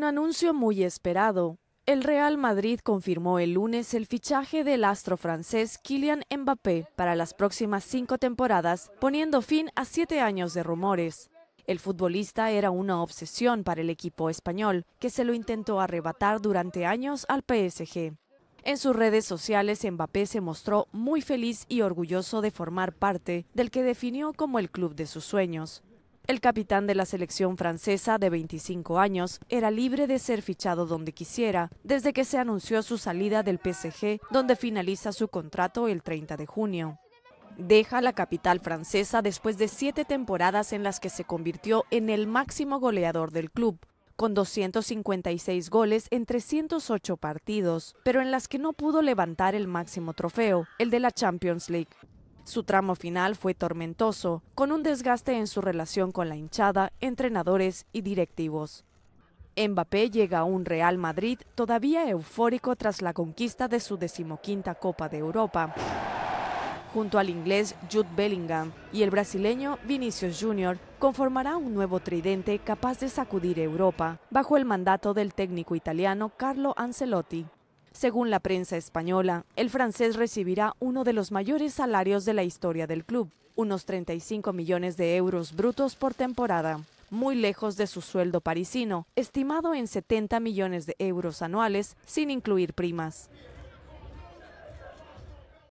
un anuncio muy esperado. El Real Madrid confirmó el lunes el fichaje del astro francés Kylian Mbappé para las próximas cinco temporadas, poniendo fin a siete años de rumores. El futbolista era una obsesión para el equipo español, que se lo intentó arrebatar durante años al PSG. En sus redes sociales, Mbappé se mostró muy feliz y orgulloso de formar parte del que definió como el club de sus sueños. El capitán de la selección francesa de 25 años era libre de ser fichado donde quisiera desde que se anunció su salida del PSG, donde finaliza su contrato el 30 de junio. Deja la capital francesa después de siete temporadas en las que se convirtió en el máximo goleador del club, con 256 goles en 308 partidos, pero en las que no pudo levantar el máximo trofeo, el de la Champions League. Su tramo final fue tormentoso, con un desgaste en su relación con la hinchada, entrenadores y directivos. Mbappé llega a un Real Madrid todavía eufórico tras la conquista de su decimoquinta Copa de Europa, junto al inglés Jude Bellingham y el brasileño Vinicius Jr., conformará un nuevo tridente capaz de sacudir Europa, bajo el mandato del técnico italiano Carlo Ancelotti. Según la prensa española, el francés recibirá uno de los mayores salarios de la historia del club, unos 35 millones de euros brutos por temporada, muy lejos de su sueldo parisino, estimado en 70 millones de euros anuales sin incluir primas.